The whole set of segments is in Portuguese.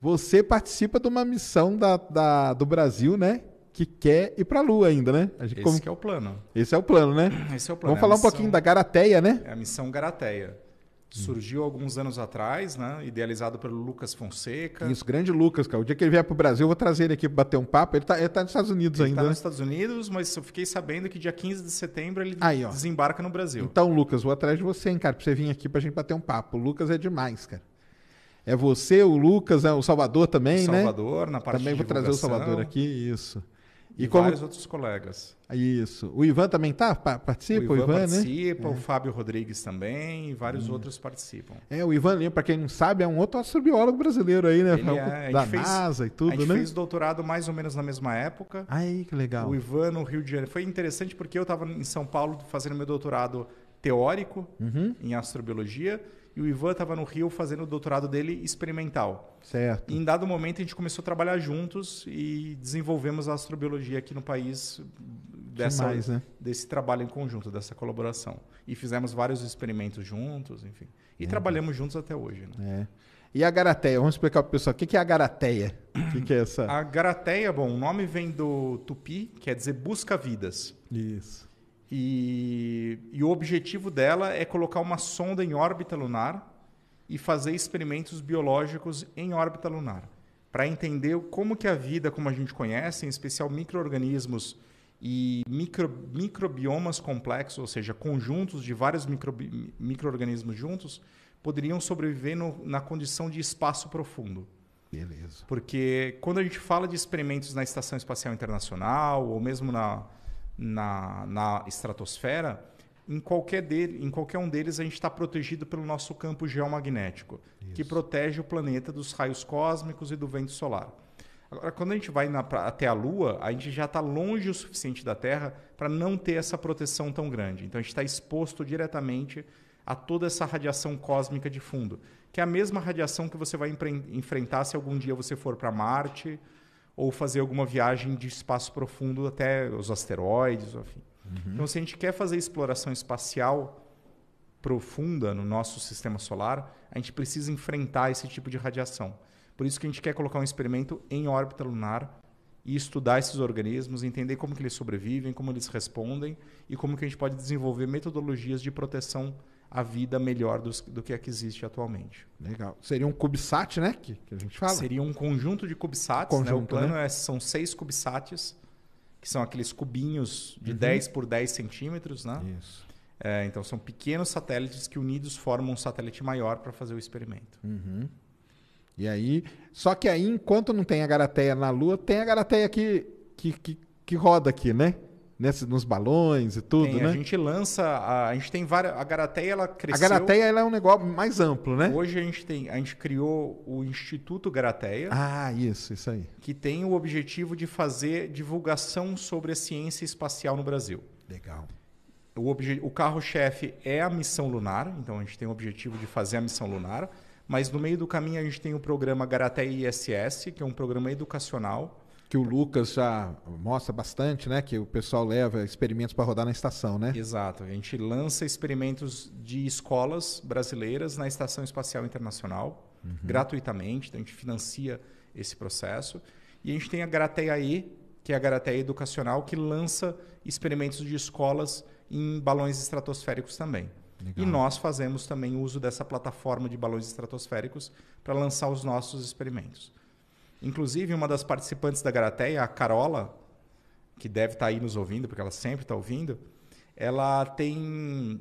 Você participa de uma missão da, da, do Brasil, né? Que quer ir para a Lua ainda, né? A gente, Esse como... é o plano. Esse é o plano, né? Esse é o plano. Vamos é falar missão... um pouquinho da Garateia, né? É a missão Garateia. Surgiu alguns anos atrás, né? Idealizado pelo Lucas Fonseca. Isso, grande Lucas, cara. O dia que ele vier para o Brasil, eu vou trazer ele aqui para bater um papo. Ele está tá nos Estados Unidos ele ainda. Ele tá né? nos Estados Unidos, mas eu fiquei sabendo que dia 15 de setembro ele Aí, desembarca no Brasil. Então, Lucas, vou atrás de você, hein, cara, para você vir aqui para a gente bater um papo. O Lucas é demais, cara. É você, o Lucas, é o Salvador também, Salvador, né? Salvador, na parte Também vou trazer o Salvador aqui, isso. E, e como... vários outros colegas. Isso. O Ivan também tá? Participa? O Ivan, o Ivan né? participa, né? o Fábio Rodrigues também, e vários hum. outros participam. É, o Ivan, para quem não sabe, é um outro astrobiólogo brasileiro aí, né? É, da fez, NASA e tudo, né? A gente né? fez doutorado mais ou menos na mesma época. Aí, que legal. O Ivan no Rio de Janeiro. Foi interessante porque eu estava em São Paulo fazendo meu doutorado teórico uhum. em astrobiologia e o Ivan estava no Rio fazendo o doutorado dele experimental. Certo. E em dado momento a gente começou a trabalhar juntos e desenvolvemos a astrobiologia aqui no país dessa, Demais, né? desse trabalho em conjunto, dessa colaboração. E fizemos vários experimentos juntos, enfim. E é. trabalhamos juntos até hoje. Né? É. E a garateia? Vamos explicar para o pessoal. O que é a garateia? O que, é essa? A garateia, bom, o nome vem do tupi, quer dizer busca vidas. Isso. E, e o objetivo dela é colocar uma sonda em órbita lunar e fazer experimentos biológicos em órbita lunar para entender como que a vida, como a gente conhece, em especial micro-organismos e micro, microbiomas complexos, ou seja, conjuntos de vários microorganismos micro juntos, poderiam sobreviver no, na condição de espaço profundo. Beleza. Porque quando a gente fala de experimentos na Estação Espacial Internacional ou mesmo na, na, na estratosfera, em qualquer, dele, em qualquer um deles a gente está protegido pelo nosso campo geomagnético, Isso. que protege o planeta dos raios cósmicos e do vento solar. Agora, quando a gente vai na, pra, até a Lua, a gente já está longe o suficiente da Terra para não ter essa proteção tão grande. Então, a gente está exposto diretamente a toda essa radiação cósmica de fundo, que é a mesma radiação que você vai enfrentar se algum dia você for para Marte ou fazer alguma viagem de espaço profundo até os asteroides, enfim. Uhum. Então, se a gente quer fazer exploração espacial profunda no nosso sistema solar, a gente precisa enfrentar esse tipo de radiação. Por isso que a gente quer colocar um experimento em órbita lunar e estudar esses organismos, entender como que eles sobrevivem, como eles respondem e como que a gente pode desenvolver metodologias de proteção a vida melhor dos, do que a que existe atualmente. Legal. Seria um CubeSat, né? Que, que a gente fala. Seria um conjunto de CubeSats. Conjunto, né? O plano né? É, são seis CubeSats, que são aqueles cubinhos de uhum. 10 por 10 centímetros, né? Isso. É, então, são pequenos satélites que unidos formam um satélite maior para fazer o experimento. Uhum. E aí, só que aí, enquanto não tem a Garateia na Lua, tem a Garateia que, que, que, que roda aqui, né? nesse, nos balões e tudo, tem, né? A gente lança, a, a, gente tem várias. A Garateia ela cresceu. A Garateia ela é um negócio mais amplo, né? Hoje a gente tem, a gente criou o Instituto Garateia. Ah, isso, isso aí. Que tem o objetivo de fazer divulgação sobre a ciência espacial no Brasil. Legal. O, o carro-chefe é a missão lunar, então a gente tem o objetivo de fazer a missão lunar. Mas no meio do caminho a gente tem o programa Garateia ISS, que é um programa educacional que o Lucas já mostra bastante, né? Que o pessoal leva experimentos para rodar na estação, né? Exato. A gente lança experimentos de escolas brasileiras na Estação Espacial Internacional, uhum. gratuitamente. Então a gente financia esse processo. E a gente tem a Garateia E, que é a Garateia Educacional, que lança experimentos de escolas em balões estratosféricos também. Legal. E nós fazemos também uso dessa plataforma de balões estratosféricos para lançar os nossos experimentos. Inclusive, uma das participantes da Garateia, a Carola, que deve estar tá aí nos ouvindo, porque ela sempre está ouvindo, ela tem,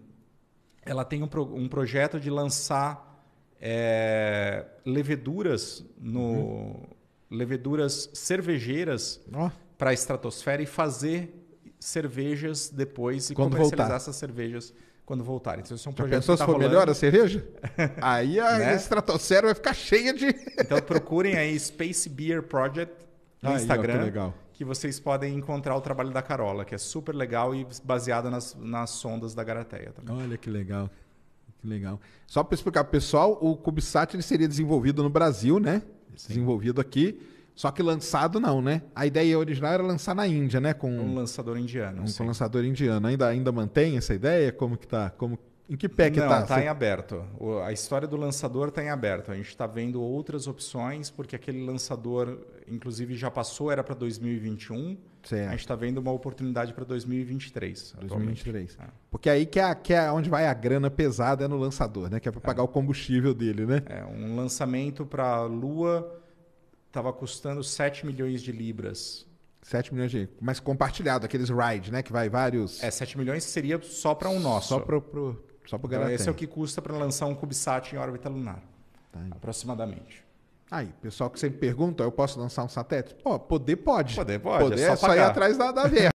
ela tem um, pro, um projeto de lançar é, leveduras no uhum. leveduras cervejeiras oh. para a estratosfera e fazer cervejas depois e quando comercializar voltar. essas cervejas quando voltarem. Então, isso é um Já projeto pensou que tá se for rolando. melhor a cerveja? aí a né? estratosfera vai ficar cheia de... então procurem aí Space Beer Project no aí, Instagram. Ó, que legal que vocês podem encontrar o trabalho da Carola, que é super legal e baseado nas, nas sondas da Garateia também. Olha que legal. Que legal. Só para explicar, pessoal, o CubeSat ele seria desenvolvido no Brasil, né? Sim. Desenvolvido aqui. Só que lançado não, né? A ideia original era lançar na Índia, né? Com um lançador indiano. Um, com um lançador indiano. Ainda, ainda mantém essa ideia? Como que tá? Como, em que pé que não, tá? tá em aberto. O, a história do lançador tá em aberto. A gente está vendo outras opções, porque aquele lançador, inclusive, já passou, era para 2021. Certo. A gente está vendo uma oportunidade para 2023. 2023. É. Porque é aí que é, que é onde vai a grana pesada é no lançador, né? Que é para é. pagar o combustível dele, né? É, um lançamento para a Lua estava custando 7 milhões de libras. 7 milhões de. Mas compartilhado, aqueles rides né? Que vai vários. É, 7 milhões seria só para um nosso. Só para pro, só pro então, Esse é o que custa para lançar um CubeSat em órbita lunar. Tá então. aproximadamente. Aí, pessoal que sempre pergunta, eu posso lançar um satélite? Pô, poder pode. Poder pode. É poder é só, é só ir atrás da, da verba.